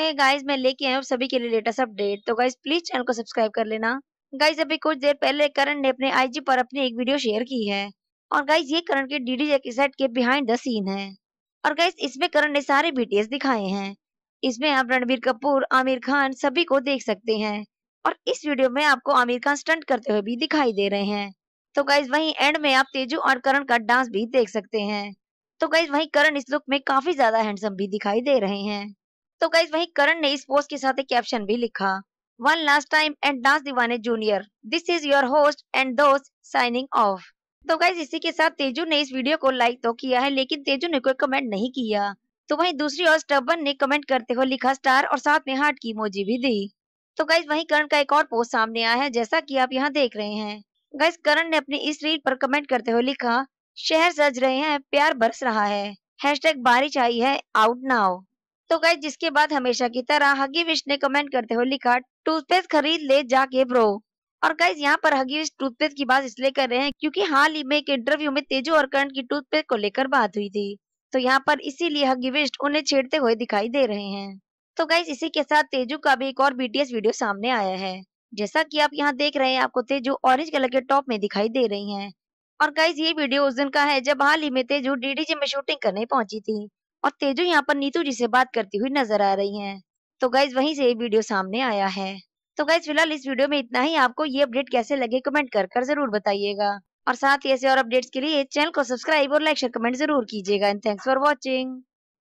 हे hey guys मैं लेके आया हूँ सभी के लिए लेटेस्ट अपडेट तो गाइस प्लीज चैनल को सब्सक्राइब कर लेना गाइस अभी कुछ देर पहले करण ने अपने आईजी पर अपनी एक वीडियो शेयर की है और गाइस ये करण के डीडी डी सेट के बिहाइंड द सीन है और गाइस इसमें करण ने सारे बीटीएस दिखाए हैं इसमें आप रणबीर कपूर आमिर खान सभी को देख सकते हैं और इस वीडियो में आपको आमिर खान स्टंट करते हुए भी दिखाई दे रहे हैं तो गाइज वहीं एंड में आप तेजू और करण का डांस भी देख सकते हैं तो गाइज वहीं करण इस लुक में काफी ज्यादा हैंडसम भी दिखाई दे रहे हैं तो गाइज वही करण ने इस पोस्ट के साथ एक कैप्शन भी लिखा one last time and dance Deewane junior this is your host and दोस्त साइनिंग ऑफ तो गाइज इसी के साथ तेजू ने इस वीडियो को लाइक तो किया है लेकिन तेजू ने कोई कमेंट नहीं किया तो वहीं दूसरी ओर स्टबन ने कमेंट करते हुए लिखा स्टार और साथ में हार्ट की मोजी भी दी तो गाइज वहीं करण का एक और पोस्ट सामने आया है जैसा कि आप यहाँ देख रहे हैं गाइज करण ने अपनी इस रीड पर कमेंट करते हुए लिखा शहर सज रहे हैं प्यार बरस रहा है हैश बारिश आई है आउट नाउ तो गए जिसके बाद हमेशा की तरह हगी विश ने कमेंट करते हुए लिखा टूथपेस्ट खरीद ले जाके ब्रो और गाइज यहाँ पर हगीश टूथपेस्ट की बात इसलिए कर रहे हैं क्योंकि हाल ही में एक इंटरव्यू में तेजू और करण की टूथपेस्ट को लेकर बात हुई थी तो यहाँ पर इसीलिए हगीविस्ट उन्हें छेड़ते हुए दिखाई दे रहे हैं तो गाइज इसी के साथ तेजू का भी एक और बीटीएस वीडियो सामने आया है जैसा की आप यहाँ देख रहे हैं आपको तेजू ऑरेंज कलर के टॉप में दिखाई दे रही है और गाइज ये वीडियो उस दिन का है जब हाल ही में तेजू डी में शूटिंग करने पहुंची थी और तेजू यहाँ पर नीतू जी से बात करती हुई नजर आ रही है तो गाइज वही से ये वीडियो सामने आया है तो गाइज फिलहाल इस वीडियो में इतना ही आपको ये अपडेट कैसे लगे कमेंट कर कर जरूर बताइएगा और साथ ही ऐसे और अपडेट्स के लिए चैनल को सब्सक्राइब और लाइक शेयर कमेंट जरूर कीजिएगा एंड थैंक्स फॉर वॉचिंग